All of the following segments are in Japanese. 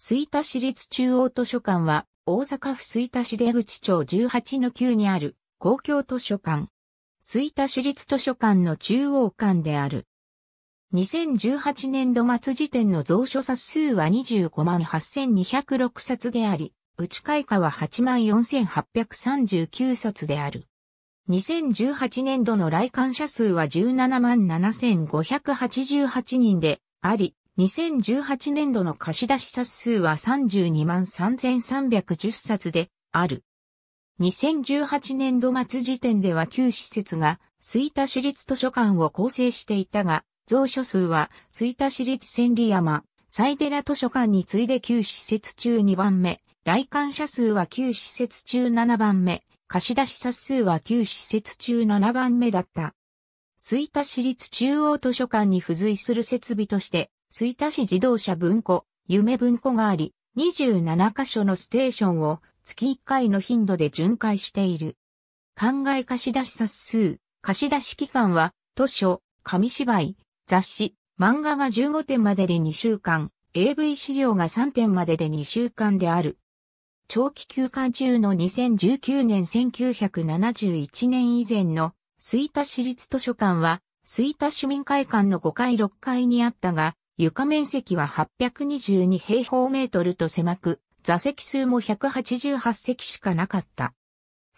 吹田市立中央図書館は、大阪府吹田市出口町18の9にある公共図書館。吹田市立図書館の中央館である。2018年度末時点の蔵書冊数は25万8206冊であり、内開花は8万4839冊である。2018年度の来館者数は17万7588人であり、2018年度の貸出冊数は32万3310冊である。2018年度末時点では9施設が吹田市立図書館を構成していたが、蔵書数は吹田市立千里山、サイデラ図書館に次いで9施設中2番目、来館者数は9施設中7番目、貸出冊数は9施設中7番目だった。吹田市立中央図書館に付随する設備として、水田市自動車文庫、夢文庫があり、27カ所のステーションを月1回の頻度で巡回している。考え貸し出し冊数、貸し出し期間は、図書、紙芝居、雑誌、漫画が15点までで2週間、AV 資料が3点までで2週間である。長期休暇中の2019年1971年以前の水田市立図書館は、水田市民会館の5階6階にあったが、床面積は822平方メートルと狭く、座席数も188席しかなかった。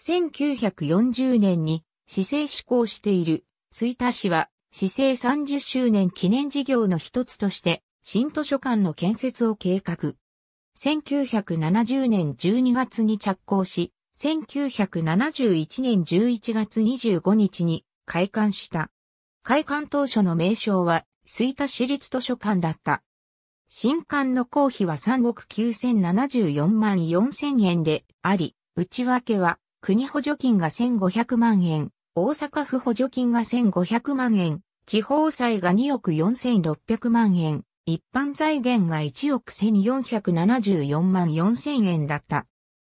1940年に市政施行している水田市は市政30周年記念事業の一つとして新図書館の建設を計画。1970年12月に着工し、1971年11月25日に開館した。開館当初の名称は吹田市立図書館だった。新館の公費は3億9074万4000円であり、内訳は国補助金が1500万円、大阪府補助金が1500万円、地方債が2億4600万円、一般財源が1億1474万4000円だった。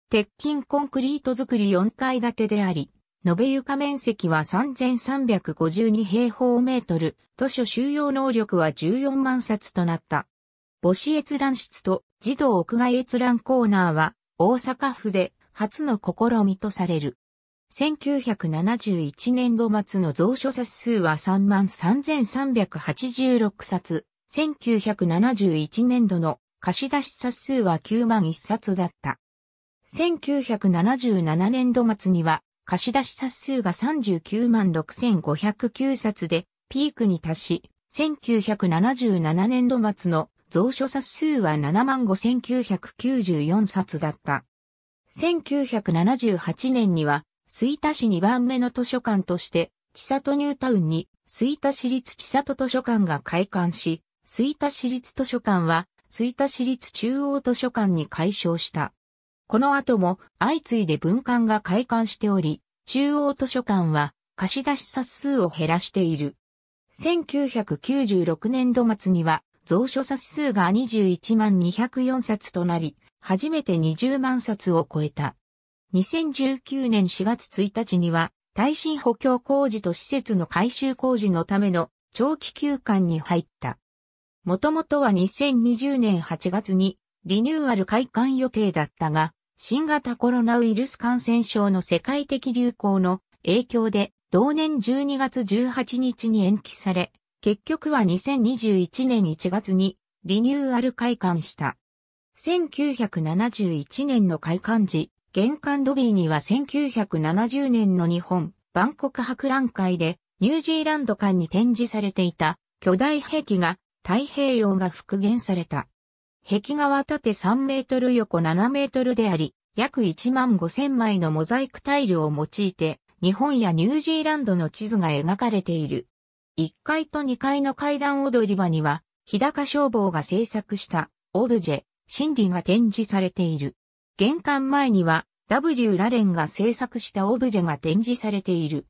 鉄筋コンクリート造り4階建てであり、延べ床面積は3352平方メートル、図書収容能力は14万冊となった。母子閲覧室と児童屋外閲覧コーナーは大阪府で初の試みとされる。1971年度末の蔵書冊数は33,386冊、1971年度の貸し出し冊数は9万1冊だった。1977年度末には貸し出し冊数が39万6509冊でピークに達し、1977年度末の蔵書冊数は7万5994冊だった。1978年には、水田市2番目の図書館として、千里ニュータウンに水田市立千里図書館が開館し、水田市立図書館は、水田市立中央図書館に改称した。この後も相次いで文館が開館しており、中央図書館は貸し出し冊数を減らしている。1996年度末には蔵書冊数が21万204冊となり、初めて20万冊を超えた。2019年4月1日には、耐震補強工事と施設の改修工事のための長期休館に入った。もともとは2020年8月にリニューアル開館予定だったが、新型コロナウイルス感染症の世界的流行の影響で同年12月18日に延期され、結局は2021年1月にリニューアル開館した。1971年の開館時、玄関ロビーには1970年の日本、万国博覧会でニュージーランド館に展示されていた巨大兵器が太平洋が復元された。壁画は縦3メートル横7メートルであり、約1万5千枚のモザイクタイルを用いて、日本やニュージーランドの地図が描かれている。1階と2階の階段踊り場には、日高消防が制作したオブジェ、心理が展示されている。玄関前には W ラレンが制作したオブジェが展示されている。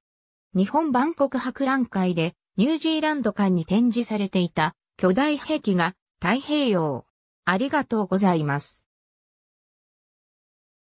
日本万国博覧会でニュージーランド館に展示されていた巨大兵器が太平洋ありがとうございます。